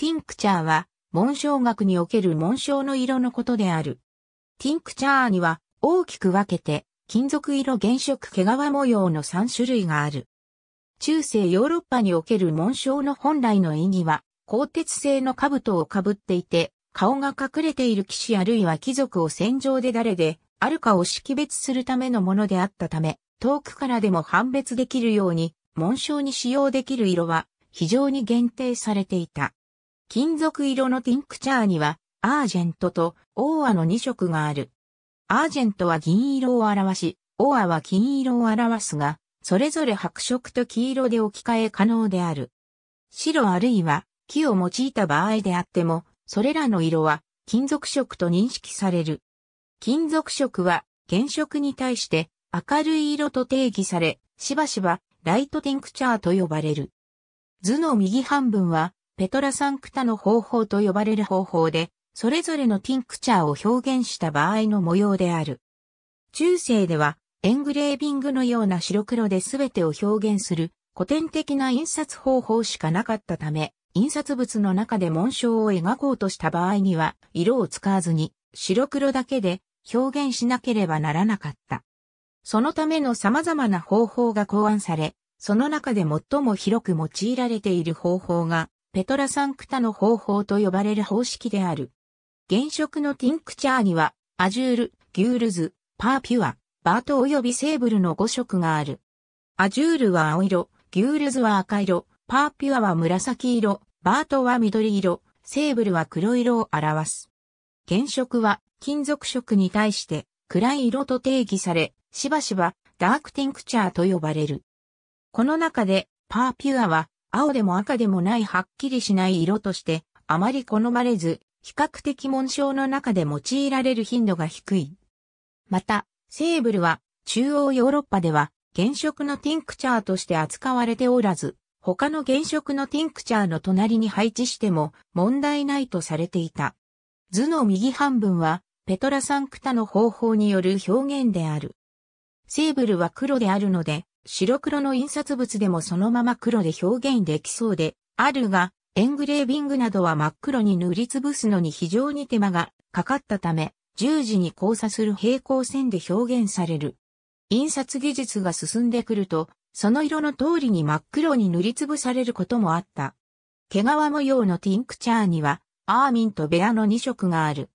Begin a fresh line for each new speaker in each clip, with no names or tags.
ティンクチャーは、紋章学における紋章の色のことである。ティンクチャーには、大きく分けて、金属色原色毛皮模様の3種類がある。中世ヨーロッパにおける紋章の本来の意義は、鋼鉄製の兜をかぶっていて、顔が隠れている騎士あるいは貴族を戦場で誰で、あるかを識別するためのものであったため、遠くからでも判別できるように、紋章に使用できる色は非常に限定されていた。金属色のティンクチャーには、アージェントとオーアの2色がある。アージェントは銀色を表し、オーアは金色を表すが、それぞれ白色と黄色で置き換え可能である。白あるいは木を用いた場合であっても、それらの色は金属色と認識される。金属色は原色に対して明るい色と定義され、しばしばライトティンクチャーと呼ばれる。図の右半分はペトラサンクタの方法と呼ばれる方法で、それぞれのティンクチャーを表現した場合の模様である。中世では、エングレービングのような白黒で全てを表現する古典的な印刷方法しかなかったため、印刷物の中で紋章を描こうとした場合には、色を使わずに白黒だけで表現しなければならなかった。そのための様々な方法が考案され、その中で最も広く用いられている方法がペトラサンクタの方法と呼ばれる方式である。原色のティンクチャーには、アジュール、ギュールズ、パーピュア、バート及びセーブルの5色がある。アジュールは青色、ギュールズは赤色、パーピュアは紫色、バートは緑色、セーブルは黒色を表す。原色は金属色に対して暗い色と定義され、しばしばダークティンクチャーと呼ばれる。この中でパーピュアは青でも赤でもないはっきりしない色としてあまり好まれず、比較的紋章の中で用いられる頻度が低い。また、セーブルは中央ヨーロッパでは原色のティンクチャーとして扱われておらず、他の原色のティンクチャーの隣に配置しても問題ないとされていた。図の右半分はペトラサンクタの方法による表現である。セーブルは黒であるので、白黒の印刷物でもそのまま黒で表現できそうで、あるが、エングレービングなどは真っ黒に塗りつぶすのに非常に手間がかかったため、十字に交差する平行線で表現される。印刷技術が進んでくると、その色の通りに真っ黒に塗りつぶされることもあった。毛皮模様のティンクチャーには、アーミンとベアの2色がある。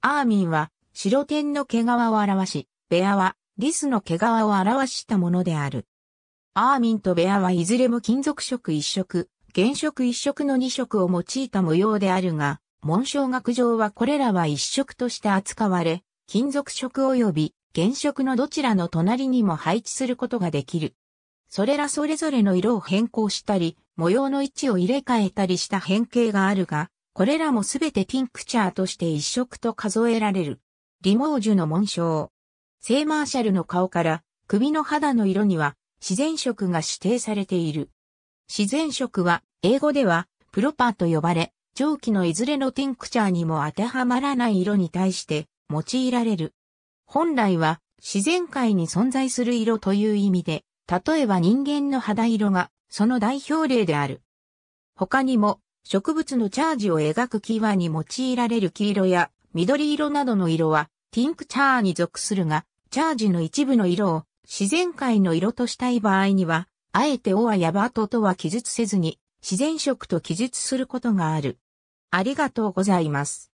アーミンは白点の毛皮を表し、ベアはリスの毛皮を表したものである。アーミンとベアはいずれも金属色一色、原色一色の二色を用いた模様であるが、紋章学上はこれらは一色として扱われ、金属色及び原色のどちらの隣にも配置することができる。それらそれぞれの色を変更したり、模様の位置を入れ替えたりした変形があるが、これらもすべてピンクチャーとして一色と数えられる。リモージュの紋章。聖マーシャルの顔から首の肌の色には自然色が指定されている。自然色は英語ではプロパーと呼ばれ、蒸気のいずれのティンクチャーにも当てはまらない色に対して用いられる。本来は自然界に存在する色という意味で、例えば人間の肌色がその代表例である。他にも植物のチャージを描く際に用いられる黄色や緑色などの色はティンクチャーに属するが、チャージの一部の色を自然界の色としたい場合には、あえてオアヤバトとは記述せずに、自然色と記述することがある。ありがとうございます。